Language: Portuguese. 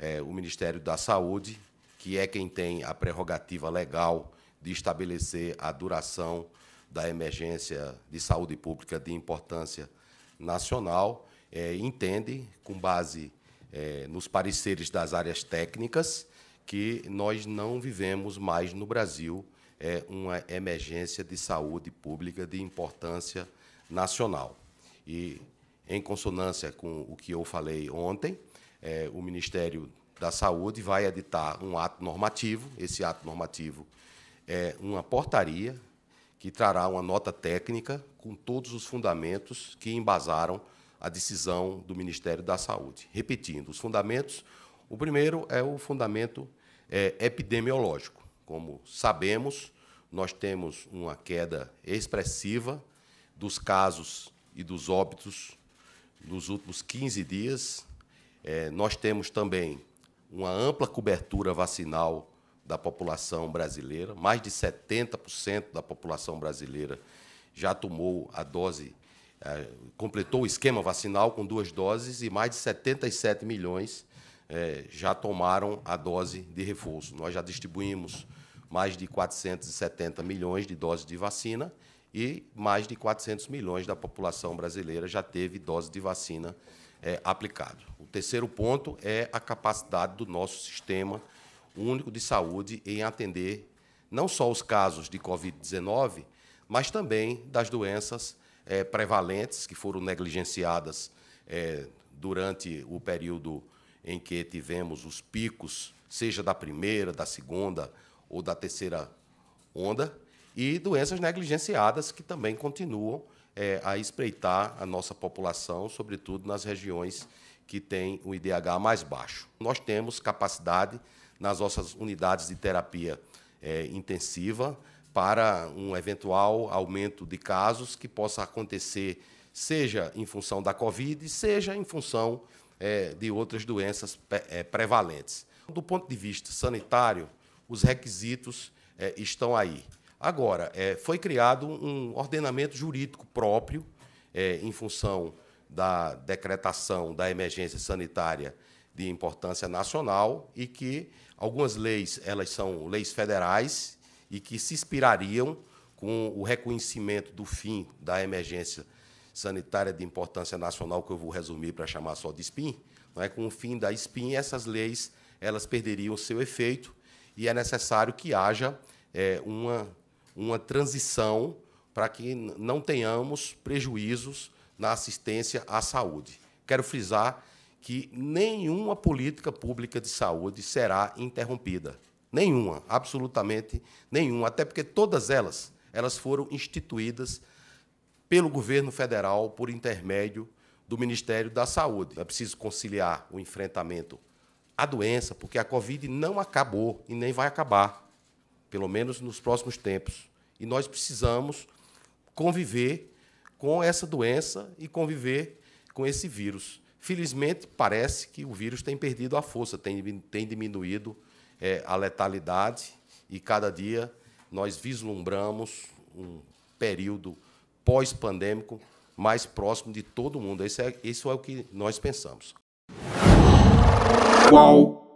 é, o Ministério da Saúde, que é quem tem a prerrogativa legal de estabelecer a duração da emergência de saúde pública de importância nacional, é, entende, com base é, nos pareceres das áreas técnicas, que nós não vivemos mais no Brasil é, uma emergência de saúde pública de importância nacional. E, em consonância com o que eu falei ontem, é, o Ministério da Saúde vai editar um ato normativo. Esse ato normativo é uma portaria que trará uma nota técnica com todos os fundamentos que embasaram a decisão do Ministério da Saúde. Repetindo, os fundamentos: o primeiro é o fundamento é, epidemiológico. Como sabemos, nós temos uma queda expressiva dos casos e dos óbitos nos últimos 15 dias, é, nós temos também uma ampla cobertura vacinal da população brasileira, mais de 70% da população brasileira já tomou a dose, é, completou o esquema vacinal com duas doses e mais de 77 milhões é, já tomaram a dose de reforço. Nós já distribuímos mais de 470 milhões de doses de vacina e mais de 400 milhões da população brasileira já teve dose de vacina é, aplicada. O terceiro ponto é a capacidade do nosso sistema único de saúde em atender não só os casos de Covid-19, mas também das doenças é, prevalentes que foram negligenciadas é, durante o período em que tivemos os picos, seja da primeira, da segunda ou da terceira onda e doenças negligenciadas que também continuam é, a espreitar a nossa população, sobretudo nas regiões que têm o IDH mais baixo. Nós temos capacidade nas nossas unidades de terapia é, intensiva para um eventual aumento de casos que possa acontecer, seja em função da Covid, seja em função é, de outras doenças é, prevalentes. Do ponto de vista sanitário, os requisitos é, estão aí. Agora, é, foi criado um ordenamento jurídico próprio, é, em função da decretação da emergência sanitária de importância nacional, e que algumas leis elas são leis federais e que se inspirariam com o reconhecimento do fim da emergência sanitária de importância nacional, que eu vou resumir para chamar só de SPIN, não é? com o fim da SPIN, essas leis elas perderiam seu efeito e é necessário que haja é, uma uma transição para que não tenhamos prejuízos na assistência à saúde. Quero frisar que nenhuma política pública de saúde será interrompida. Nenhuma, absolutamente nenhuma, até porque todas elas, elas foram instituídas pelo governo federal por intermédio do Ministério da Saúde. É preciso conciliar o enfrentamento à doença, porque a Covid não acabou e nem vai acabar pelo menos nos próximos tempos. E nós precisamos conviver com essa doença e conviver com esse vírus. Felizmente, parece que o vírus tem perdido a força, tem, tem diminuído é, a letalidade e cada dia nós vislumbramos um período pós-pandêmico mais próximo de todo mundo. Isso é, isso é o que nós pensamos. Qual